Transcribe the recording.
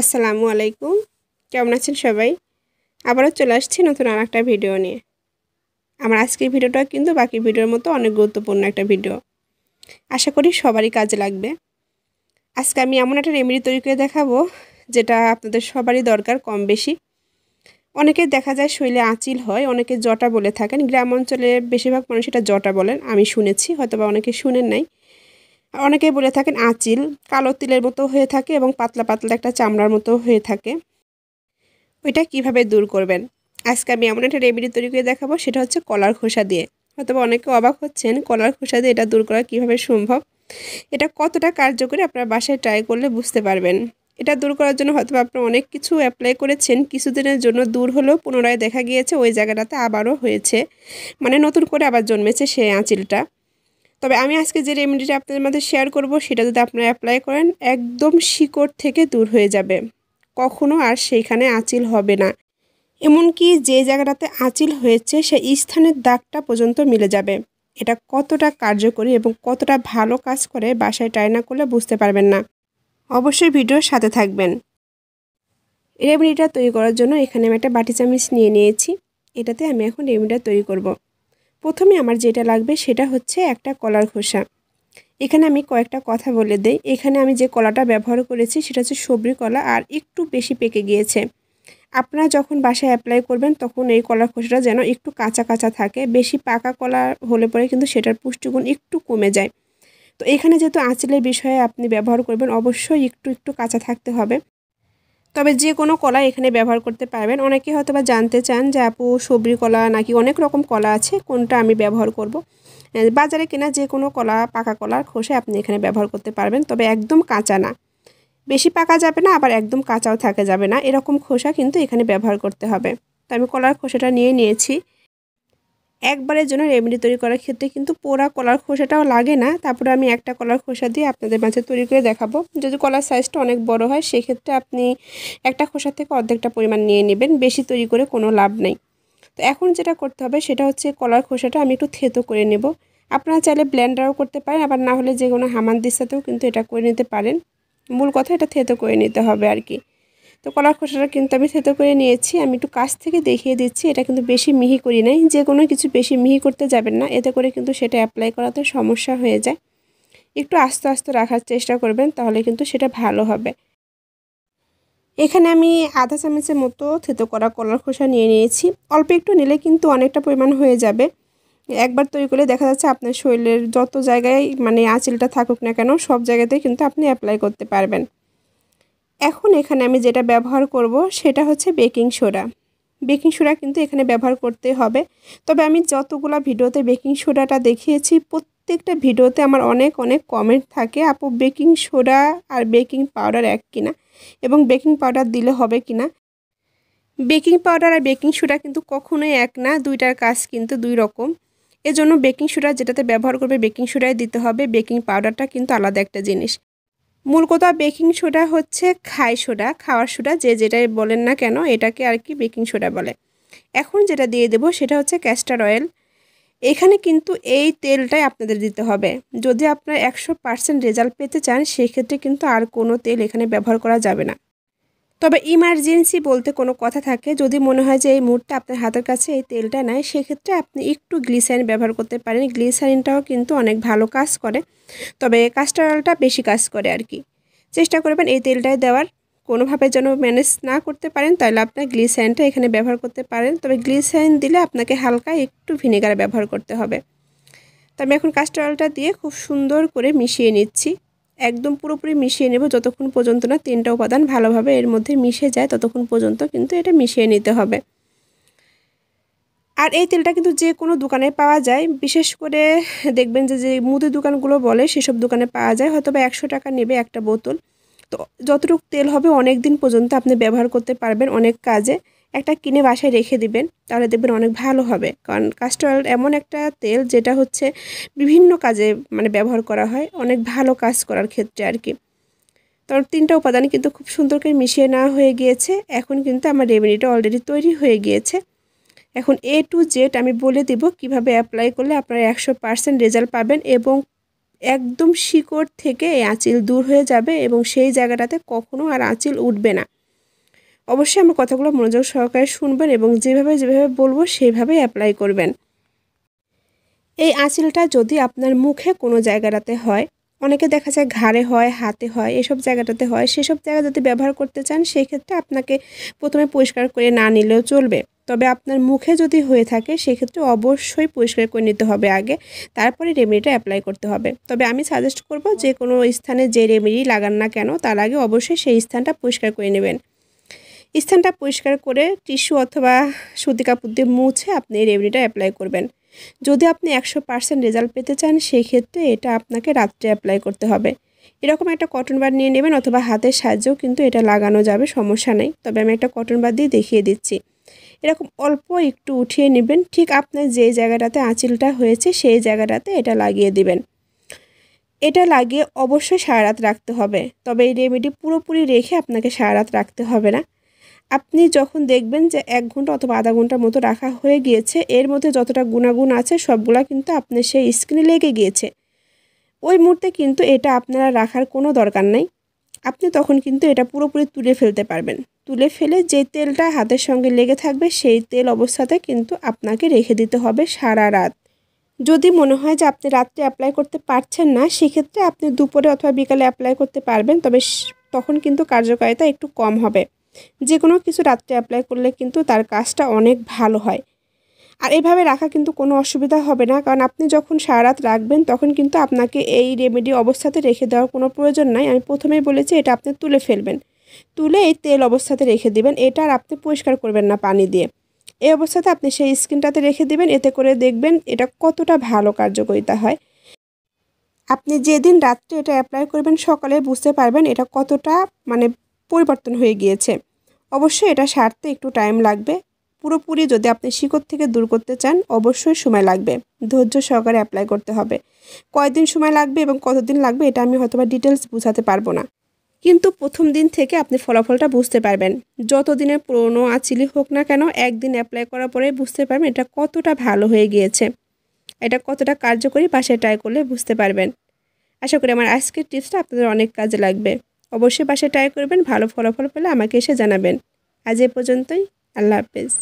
আসসালামু আলাইকুম কেমন আছেন সবাই আবারও চলে আসছি নতুন আর একটা ভিডিও নিয়ে আমার আজকের ভিডিওটা কিন্তু বাকি ভিডিওর মতো অনেক গুরুত্বপূর্ণ একটা ভিডিও আশা করি সবারই কাজে লাগবে আজকে আমি এমন একটা রেমেডি তৈরি করে দেখাবো যেটা আপনাদের সবারই দরকার কম বেশি অনেকে দেখা যায় শৈলে আঁচিল হয় অনেকে জটা বলে থাকেন গ্রাম অঞ্চলে বেশিরভাগ মানুষ এটা জটা বলেন আমি শুনেছি হয়তোবা অনেকে শুনেন নাই অনেকেই বলে থাকেন আঁচিল কালো তিলের মতো হয়ে থাকে এবং পাতলা পাতলা একটা চামড়ার মতো হয়ে থাকে ওইটা কিভাবে দূর করবেন আজকে আমি এমন একটা রেমেডি তৈরি করে দেখাবো সেটা হচ্ছে কলার খোসা দিয়ে হয়তো অনেকে অবাক হচ্ছেন কলার খোসা দিয়ে এটা দূর করা কিভাবে সম্ভব এটা কতটা কার্যকরী আপনার বাসায় ট্রাই করলে বুঝতে পারবেন এটা দূর করার জন্য হয়তো আপনি অনেক কিছু অ্যাপ্লাই করেছেন কিছুদিনের জন্য দূর হলেও পুনরায় দেখা গিয়েছে ওই জায়গাটাতে আবারও হয়েছে মানে নতুন করে আবার জন্মেছে সেই আঁচিলটা তবে আমি আজকে যে রেমেডিটা আপনাদের মধ্যে শেয়ার করব সেটা যদি আপনারা অ্যাপ্লাই করেন একদম শিকড় থেকে দূর হয়ে যাবে কখনো আর সেইখানে আঁচিল হবে না এমনকি যে জায়গাটাতে আঁচিল হয়েছে সেই স্থানের দাগটা পর্যন্ত মিলে যাবে এটা কতটা কার্যকরী এবং কতটা ভালো কাজ করে বাসায় ট্রাই না করলে বুঝতে পারবেন না অবশ্যই ভিডিওর সাথে থাকবেন রেমেডিটা তৈরি করার জন্য এখানে আমি একটা বাটি চামিচ নিয়ে নিয়েছি এটাতে আমি এখন রেমেডিটা তৈরি করবো প্রথমে আমার যেটা লাগবে সেটা হচ্ছে একটা কলার খোসা এখানে আমি কয়েকটা কথা বলে দেই এখানে আমি যে কলাটা ব্যবহার করেছি সেটা হচ্ছে সবরি কলা আর একটু বেশি পেকে গিয়েছে আপনারা যখন বাসায় অ্যাপ্লাই করবেন তখন এই কলার খোসাটা যেন একটু কাঁচা কাঁচা থাকে বেশি পাকা কলা হলে পরে কিন্তু সেটার পুষ্টিগুণ একটু কমে যায় তো এখানে যেহেতু আঁচলের বিষয়ে আপনি ব্যবহার করবেন অবশ্যই একটু একটু কাঁচা থাকতে হবে তবে যে কোনো কলা এখানে ব্যবহার করতে পারবেন অনেকে হয়তো বা জানতে চান যে আপু সবরি কলা নাকি অনেক রকম কলা আছে কোনটা আমি ব্যবহার করব। বাজারে কেনা যে কোনো কলা পাকা কলার খোসে আপনি এখানে ব্যবহার করতে পারবেন তবে একদম কাঁচা না বেশি পাকা যাবে না আবার একদম কাঁচাও থাকে যাবে না এরকম খোসা কিন্তু এখানে ব্যবহার করতে হবে তো আমি কলার খোসাটা নিয়ে নিয়েছি একবারের জন্য রেমেডি তৈরি করার ক্ষেত্রে কিন্তু পোড়া কলার খোসাটাও লাগে না তারপরে আমি একটা কলার খোসা দিয়ে আপনাদের মাঝে তৈরি করে দেখাবো যদি কলার সাইজটা অনেক বড় হয় সেক্ষেত্রে আপনি একটা খোসা থেকে অর্ধেকটা পরিমাণ নিয়ে নেবেন বেশি তৈরি করে কোনো লাভ নেই তো এখন যেটা করতে হবে সেটা হচ্ছে কলার খোসাটা আমি একটু থেতো করে নেব আপনারা চাইলে ব্ল্যান্ডারও করতে পারেন আবার না হলে যে কোনো হামানদির সাথেও কিন্তু এটা করে নিতে পারেন মূল কথা এটা থেতো করে নিতে হবে আর কি তো কলার খোসাটা কিন্তু আমি থেতো করে নিয়েছি আমি একটু কাছ থেকে দেখিয়ে দিচ্ছি এটা কিন্তু বেশি মিহি করি নাই যে কোনো কিছু বেশি মিহি করতে যাবেন না এতে করে কিন্তু সেটা অ্যাপ্লাই করাতে সমস্যা হয়ে যায় একটু আস্তে আস্তে রাখার চেষ্টা করবেন তাহলে কিন্তু সেটা ভালো হবে এখানে আমি আধা চামচের মতো থেতো করা কলার খোসা নিয়ে নিয়েছি অল্প একটু নিলে কিন্তু অনেকটা পরিমাণ হয়ে যাবে একবার তৈরি করলে দেখা যাচ্ছে আপনার শরীরের যত জায়গায় মানে আঁচিলটা থাকুক না কেন সব জায়গাতেই কিন্তু আপনি অ্যাপ্লাই করতে পারবেন এখন এখানে আমি যেটা ব্যবহার করব সেটা হচ্ছে বেকিং সোডা বেকিং সোডা কিন্তু এখানে ব্যবহার করতে হবে তবে আমি যতগুলো ভিডিওতে বেকিং সোডাটা দেখিয়েছি প্রত্যেকটা ভিডিওতে আমার অনেক অনেক কমেন্ট থাকে আপু বেকিং সোডা আর বেকিং পাউডার এক কিনা এবং বেকিং পাউডার দিলে হবে কিনা বেকিং পাউডার আর বেকিং সোডা কিন্তু কখনোই এক না দুইটার কাজ কিন্তু দুই রকম এজন্য বেকিং সোডা যেটাতে ব্যবহার করবে বেকিং সোডাই দিতে হবে বেকিং পাউডারটা কিন্তু আলাদা একটা জিনিস মূল কথা বেকিং সোডা হচ্ছে খাই সোডা খাওয়ার সোডা যে যেটাই বলেন না কেন এটাকে আর কি বেকিং সোডা বলে এখন যেটা দিয়ে দেব সেটা হচ্ছে ক্যাস্টার অয়েল এখানে কিন্তু এই তেলটাই আপনাদের দিতে হবে যদি আপনার একশো পার্সেন্ট রেজাল্ট পেতে চান সেক্ষেত্রে কিন্তু আর কোনো তেল এখানে ব্যবহার করা যাবে না তবে ইমার্জেন্সি বলতে কোনো কথা থাকে যদি মনে হয় যে এই মুহূর্তে আপনার হাতের কাছে এই তেলটা নেয় সেক্ষেত্রে আপনি একটু গ্লিসারিন ব্যবহার করতে পারেন গ্লিসারিনটাও কিন্তু অনেক ভালো কাজ করে তবে কাস্টার বেশি কাজ করে আর কি চেষ্টা করবেন এই তেলটায় দেওয়ার কোনোভাবে যেন ম্যানেজ না করতে পারেন তাহলে আপনার গ্লিসারিনটা এখানে ব্যবহার করতে পারেন তবে গ্লিসারিন দিলে আপনাকে হালকা একটু ভিনেগার ব্যবহার করতে হবে তো আমি এখন কাস্টার দিয়ে খুব সুন্দর করে মিশিয়ে নিচ্ছি একদম পুরোপুরি মিশিয়ে নেব যতক্ষণ পর্যন্ত না তিনটা উপাদান ভালোভাবে এর মধ্যে মিশে যায় ততক্ষণ পর্যন্ত কিন্তু এটা মিশিয়ে নিতে হবে আর এই তেলটা কিন্তু যে কোনো দোকানে পাওয়া যায় বিশেষ করে দেখবেন যে যে মুদি দোকানগুলো বলে সেসব দোকানে পাওয়া যায় হয়তো বা একশো টাকা নেবে একটা বোতল তো যতটুকু তেল হবে অনেক দিন পর্যন্ত আপনি ব্যবহার করতে পারবেন অনেক কাজে একটা কিনে বাসায় রেখে দিবেন তাহলে দেখবেন অনেক ভালো হবে কারণ কাস্টার অয়েল এমন একটা তেল যেটা হচ্ছে বিভিন্ন কাজে মানে ব্যবহার করা হয় অনেক ভালো কাজ করার ক্ষেত্রে আর কি তার তিনটা উপাদান কিন্তু খুব সুন্দর করে মিশিয়ে নেওয়া হয়ে গিয়েছে এখন কিন্তু আমার রেমেডিটা অলরেডি তৈরি হয়ে গিয়েছে এখন এ টু জেড আমি বলে দিব কিভাবে অ্যাপ্লাই করলে আপনারা একশো পার্সেন্ট রেজাল্ট পাবেন এবং একদম শিকড় থেকে এই আঁচিল দূর হয়ে যাবে এবং সেই জায়গাটাতে কখনো আর আঁচিল উঠবে না অবশ্যই আমার কথাগুলো মনোযোগ সহকারে শুনবেন এবং যেভাবে যেভাবে বলবো সেইভাবেই অ্যাপ্লাই করবেন এই আঁচিলটা যদি আপনার মুখে কোনো জায়গাটাতে হয় অনেকে দেখা যায় ঘাড়ে হয় হাতে হয় এসব জায়গাটাতে হয় সেসব জায়গা যদি ব্যবহার করতে চান সেই ক্ষেত্রে আপনাকে প্রথমে পরিষ্কার করে না নিলেও চলবে তবে আপনার মুখে যদি হয়ে থাকে সেক্ষেত্রে অবশ্যই পরিষ্কার করে নিতে হবে আগে তারপরে রেমেডিটা অ্যাপ্লাই করতে হবে তবে আমি সাজেস্ট করব যে কোনো স্থানে যে রেমেডি লাগান না কেন তার আগে অবশ্যই সেই স্থানটা পরিষ্কার করে নেবেন স্থানটা পরিষ্কার করে টিস্যু অথবা সুতি কাপড় দিয়ে মুছে আপনি এই রেমেডিটা অ্যাপ্লাই করবেন যদি আপনি একশো পার্সেন্ট রেজাল্ট পেতে চান সেই ক্ষেত্রে এটা আপনাকে রাত্রে অ্যাপ্লাই করতে হবে এরকম একটা কটন বার নিয়ে নেবেন অথবা হাতের সাহায্যেও কিন্তু এটা লাগানো যাবে সমস্যা নেই তবে আমি একটা কটন বার দিয়ে দেখিয়ে দিচ্ছি এরকম অল্প একটু উঠিয়ে নেবেন ঠিক আপনার যে জায়গাটাতে আঁচিলটা হয়েছে সেই জায়গাটাতে এটা লাগিয়ে দিবেন এটা লাগিয়ে অবশ্যই সারা রাত রাখতে হবে তবে এই রেমেডি পুরোপুরি রেখে আপনাকে সারা রাত রাখতে হবে না আপনি যখন দেখবেন যে এক ঘন্টা অথবা আধা ঘন্টার মতো রাখা হয়ে গিয়েছে এর মধ্যে যতটা গুণাগুণ আছে সবগুলা কিন্তু আপনার সেই স্ক্রিনে লেগে গিয়েছে ওই মুহূর্তে কিন্তু এটা আপনারা রাখার কোনো দরকার নাই আপনি তখন কিন্তু এটা পুরোপুরি তুলে ফেলতে পারবেন তুলে ফেলে যে তেলটা হাতের সঙ্গে লেগে থাকবে সেই তেল অবস্থাতে কিন্তু আপনাকে রেখে দিতে হবে সারা রাত যদি মনে হয় যে আপনি রাত্রে অ্যাপ্লাই করতে পারছেন না সেক্ষেত্রে আপনি দুপুরে অথবা বিকালে অ্যাপ্লাই করতে পারবেন তবে তখন কিন্তু কার্যকারিতা একটু কম হবে যে কোনো কিছু রাত্রে অ্যাপ্লাই করলে কিন্তু তার কাজটা অনেক ভালো হয় আর এভাবে রাখা কিন্তু কোনো অসুবিধা হবে না কারণ আপনি যখন সারা রাত রাখবেন তখন কিন্তু আপনাকে এই রেমেডি অবস্থাতে রেখে দেওয়ার কোনো প্রয়োজন নাই আমি প্রথমেই বলেছি এটা আপনি তুলে ফেলবেন তুলে এই তেল অবস্থাতে রেখে দিবেন এটা আর আপনি পরিষ্কার করবেন না পানি দিয়ে এই অবস্থাতে আপনি সেই স্কিনটাতে রেখে দিবেন এতে করে দেখবেন এটা কতটা ভালো কার্যকরিতা হয় আপনি যেদিন রাত্রে এটা অ্যাপ্লাই করবেন সকালে বুঝতে পারবেন এটা কতটা মানে পরিবর্তন হয়ে গিয়েছে অবশ্যই এটা সারতে একটু টাইম লাগবে পুরোপুরি যদি আপনি শিকড় থেকে দূর করতে চান অবশ্যই সময় লাগবে ধৈর্য সহকারে অ্যাপ্লাই করতে হবে কয়দিন সময় লাগবে এবং কতদিন লাগবে এটা আমি হয়তোবা ডিটেলস বুঝাতে পারবো না কিন্তু প্রথম দিন থেকে আপনি ফলাফলটা বুঝতে পারবেন যত দিনের পুরনো আচিলি হোক না কেন একদিন অ্যাপ্লাই করার পরে বুঝতে পারবেন এটা কতটা ভালো হয়ে গিয়েছে এটা কতটা কার্যকরী বা ট্রাই করলে বুঝতে পারবেন আশা করি আমার আজকের টিপসটা আপনাদের অনেক কাজে লাগবে অবশ্যই বাসায় ট্রাই করবেন ভালো ফলাফল পেলে আমাকে এসে জানাবেন আজ এ পর্যন্তই আল্লাহ হাফেজ